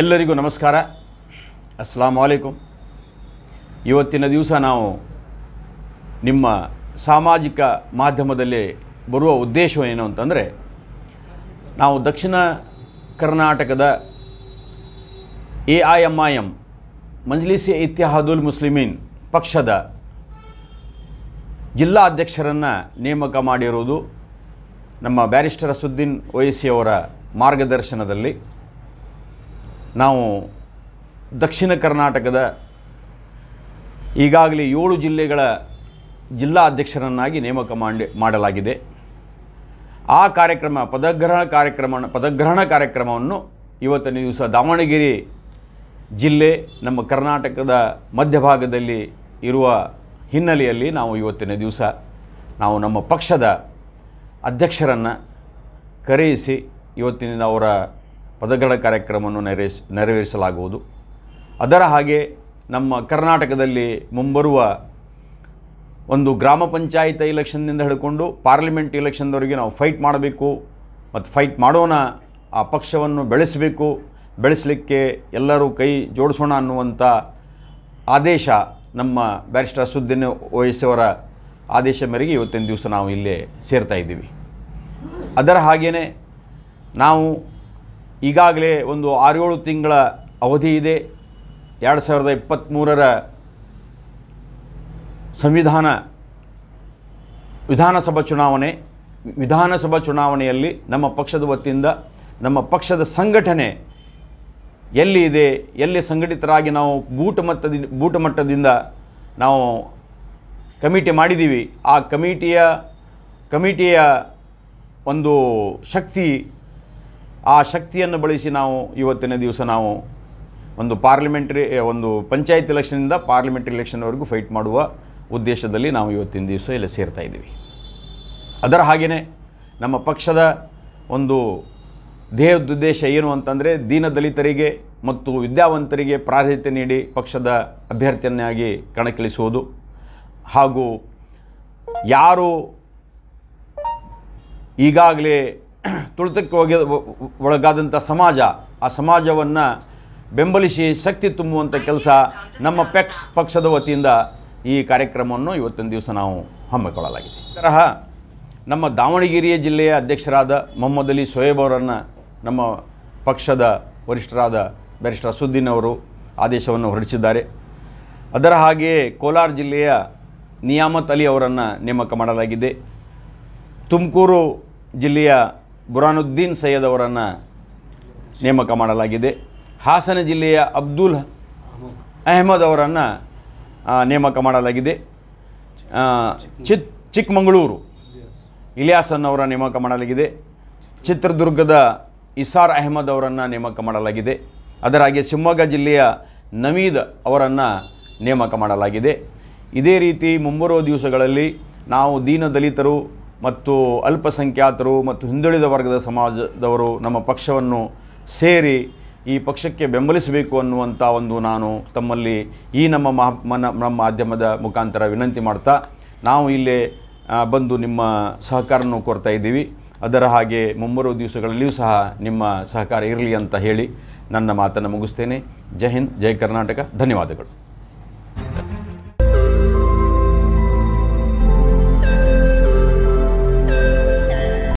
ಎಲ್ಲರಿಗೂ ನಮಸ್ಕಾರ ಅಸ್ಲಾಂ ವಾಲೇಕುಮ್ ಇವತ್ತಿನ ದಿವಸ ನಾವು ನಿಮ್ಮ ಸಾಮಾಜಿಕ ಮಾಧ್ಯಮದಲ್ಲಿ ಬರುವ ಉದ್ದೇಶ ಏನು ಅಂತಂದರೆ ನಾವು ದಕ್ಷಿಣ ಕರ್ನಾಟಕದ A I M I M Majlis Ittehadul Muslimeen ಪಕ್ಷದ ಜಿಲ್ಲಾ ಅಧ್ಯಕ್ಷರನ್ನು ನೇಮಕ ಮಾಡಿರುವುದು ನಮ್ಮ ಬ್ಯಾರಿಸ್ಟರ್ ಅಸುದ್ದೀನ್ ಓಯಸಿಯವರ ಮಾರ್ಗದರ್ಶನದಲ್ಲಿ ನಾವು ದಕ್ಷಿಣ ಕರ್ನಾಟಕದ ಈಗಾಗಲೇ ಏಳು ಜಿಲ್ಲೆಗಳ ಜಿಲ್ಲಾ ಅಧ್ಯಕ್ಷರನ್ನಾಗಿ ನೇಮಕ ಮಾಡಿ ಮಾಡಲಾಗಿದೆ ಆ ಕಾರ್ಯಕ್ರಮ ಪದಗ್ರಹಣ ಕಾರ್ಯಕ್ರಮ ಪದಗ್ರಹಣ ಕಾರ್ಯಕ್ರಮವನ್ನು ಇವತ್ತಿನ ದಿವಸ ದಾವಣಗೆರೆ ಜಿಲ್ಲೆ ನಮ್ಮ ಕರ್ನಾಟಕದ ಮಧ್ಯಭಾಗದಲ್ಲಿ ಇರುವ ಹಿನ್ನೆಲೆಯಲ್ಲಿ ನಾವು ಇವತ್ತಿನ ದಿವಸ ನಾವು ನಮ್ಮ ಪಕ್ಷದ ಅಧ್ಯಕ್ಷರನ್ನು ಕರೆಯಿಸಿ ಇವತ್ತಿನಿಂದ ಅವರ ಪದಗಳ ಕಾರ್ಯಕ್ರಮವನ್ನು ನೆರವೇರಿಸಲಾಗುವುದು ಅದರ ಹಾಗೆ ನಮ್ಮ ಕರ್ನಾಟಕದಲ್ಲಿ ಮುಂಬರುವ ಒಂದು ಗ್ರಾಮ ಪಂಚಾಯತ್ ಇಲೆಕ್ಷನ್ನಿಂದ ಹಿಡ್ಕೊಂಡು ಪಾರ್ಲಿಮೆಂಟ್ ಇಲೆಕ್ಷನ್ದವರೆಗೆ ನಾವು ಫೈಟ್ ಮಾಡಬೇಕು ಮತ್ತು ಫೈಟ್ ಮಾಡೋಣ ಆ ಪಕ್ಷವನ್ನು ಬೆಳೆಸಬೇಕು ಬೆಳೆಸಲಿಕ್ಕೆ ಎಲ್ಲರೂ ಕೈ ಜೋಡಿಸೋಣ ಅನ್ನುವಂಥ ಆದೇಶ ನಮ್ಮ ಬ್ಯಾರಿಸ್ಟರ್ ಸುದ್ದಿನ ವಯಸ್ಸವರ ಆದೇಶ ಮೇರೆಗೆ ಇವತ್ತಿನ ದಿವಸ ನಾವು ಇಲ್ಲೇ ಸೇರ್ತಾ ಇದ್ದೀವಿ ಅದರ ಹಾಗೆಯೇ ನಾವು ಈಗಾಗಲೇ ಒಂದು ಆರೇಳು ತಿಂಗಳ ಅವಧಿ ಇದೆ ಎರಡು ಸಾವಿರದ ಇಪ್ಪತ್ತ್ಮೂರರ ಸಂವಿಧಾನ ವಿಧಾನಸಭಾ ಚುನಾವಣೆ ವಿಧಾನಸಭಾ ಚುನಾವಣೆಯಲ್ಲಿ ನಮ್ಮ ಪಕ್ಷದ ವತಿಯಿಂದ ನಮ್ಮ ಪಕ್ಷದ ಸಂಘಟನೆ ಎಲ್ಲಿ ಇದೆ ಎಲ್ಲಿ ಸಂಘಟಿತರಾಗಿ ನಾವು ಬೂಟ ಮಟ್ಟದ ಬೂಟ ಮಟ್ಟದಿಂದ ನಾವು ಕಮಿಟಿ ಮಾಡಿದ್ದೀವಿ ಆ ಕಮಿಟಿಯ ಕಮಿಟಿಯ ಒಂದು ಶಕ್ತಿ ಆ ಶಕ್ತಿಯನ್ನು ಬಳಸಿ ನಾವು ಇವತ್ತಿನ ದಿವಸ ನಾವು ಒಂದು ಪಾರ್ಲಿಮೆಂಟ್ರಿ ಒಂದು ಪಂಚಾಯತ್ ಎಲೆಕ್ಷನಿಂದ ಪಾರ್ಲಿಮೆಂಟ್ರಿ ಎಲೆಕ್ಷನ್ವರೆಗೂ ಫೈಟ್ ಮಾಡುವ ಉದ್ದೇಶದಲ್ಲಿ ನಾವು ಇವತ್ತಿನ ದಿವಸ ಇಲ್ಲಿ ಸೇರ್ತಾ ಇದ್ದೀವಿ ಅದರ ಹಾಗೆಯೇ ನಮ್ಮ ಪಕ್ಷದ ಒಂದು ಉದ್ದೇಶ ಏನು ಅಂತಂದರೆ ದಲಿತರಿಗೆ ಮತ್ತು ವಿದ್ಯಾವಂತರಿಗೆ ಪ್ರಾಧಾನ್ಯತೆ ನೀಡಿ ಪಕ್ಷದ ಅಭ್ಯರ್ಥಿಯನ್ನಾಗಿ ಕಣಕ್ಕಿಳಿಸುವುದು ಹಾಗೂ ಯಾರು ಈಗಾಗಲೇ ತುಳಿತಕ್ಕೆ ಹೋಗಿ ಒಳಗಾದಂಥ ಸಮಾಜ ಆ ಸಮಾಜವನ್ನು ಬೆಂಬಲಿಸಿ ಶಕ್ತಿ ತುಂಬುವಂಥ ಕೆಲಸ ನಮ್ಮ ಪೆಕ್ಸ್ ಪಕ್ಷದ ವತಿಯಿಂದ ಈ ಕಾರ್ಯಕ್ರಮವನ್ನು ಇವತ್ತಿನ ದಿವಸ ನಾವು ಹಮ್ಮಿಕೊಳ್ಳಲಾಗಿದೆ ತರಹ ನಮ್ಮ ದಾವಣಗೆರೆ ಜಿಲ್ಲೆಯ ಅಧ್ಯಕ್ಷರಾದ ಮೊಹಮ್ಮದ್ ಅಲಿ ಸೊಯೇಬ್ ಅವರನ್ನು ನಮ್ಮ ಪಕ್ಷದ ವರಿಷ್ಠರಾದ ಬ್ಯಾರಿಸ್ಟರ್ ಅಸುದ್ದೀನ್ ಅವರು ಆದೇಶವನ್ನು ಹೊರಡಿಸಿದ್ದಾರೆ ಅದರ ಹಾಗೆಯೇ ಕೋಲಾರ ಜಿಲ್ಲೆಯ ನಿಯಾಮತ್ ಅಲಿ ಅವರನ್ನು ನೇಮಕ ಮಾಡಲಾಗಿದೆ ತುಮಕೂರು ಜಿಲ್ಲೆಯ ಬುರಾನುದ್ದೀನ್ ಸೈಯದ್ ಅವರನ್ನು ನೇಮಕ ಮಾಡಲಾಗಿದೆ ಹಾಸನ ಜಿಲ್ಲೆಯ ಅಬ್ದುಲ್ ಅಹಮದ್ ಅವರನ್ನು ನೇಮಕ ಮಾಡಲಾಗಿದೆ ಚಿತ್ ಚಿಕ್ಕಮಗಳೂರು ಇಲಿಯಾಸನ್ ಅವರ ನೇಮಕ ಮಾಡಲಾಗಿದೆ ಚಿತ್ರದುರ್ಗದ ಇಸಾರ್ ಅಹಮದ್ ಅವರನ್ನು ನೇಮಕ ಮಾಡಲಾಗಿದೆ ಅದರ ಹಾಗೆ ಶಿವಮೊಗ್ಗ ಜಿಲ್ಲೆಯ ನವೀದ್ ಅವರನ್ನು ನೇಮಕ ಮಾಡಲಾಗಿದೆ ಇದೇ ರೀತಿ ಮುಂಬರುವ ದಿವಸಗಳಲ್ಲಿ ನಾವು ದೀನ ದಲಿತರು ಮತ್ತು ಅಲ್ಪಸಂಖ್ಯಾತರು ಮತ್ತು ಹಿಂದುಳಿದ ವರ್ಗದ ಸಮಾಜದವರು ನಮ್ಮ ಪಕ್ಷವನ್ನು ಸೇರಿ ಈ ಪಕ್ಷಕ್ಕೆ ಬೆಂಬಲಿಸಬೇಕು ಅನ್ನುವಂಥ ಒಂದು ನಾನು ತಮ್ಮಲ್ಲಿ ಈ ನಮ್ಮ ಮಹಾ ನಮ್ಮ ಮಾಧ್ಯಮದ ಮುಖಾಂತರ ವಿನಂತಿ ಮಾಡ್ತಾ ನಾವು ಇಲ್ಲೇ ಬಂದು ನಿಮ್ಮ ಸಹಕಾರವನ್ನು ಕೋರ್ತಾ ಇದ್ದೀವಿ ಅದರ ಹಾಗೆ ಮುಂಬರುವ ದಿವಸಗಳಲ್ಲಿಯೂ ಸಹ ನಿಮ್ಮ ಸಹಕಾರ ಇರಲಿ ಅಂತ ಹೇಳಿ ನನ್ನ ಮಾತನ್ನು ಮುಗಿಸ್ತೇನೆ ಜೈ ಹಿಂದ್ ಜೈ ಕರ್ನಾಟಕ ಧನ್ಯವಾದಗಳು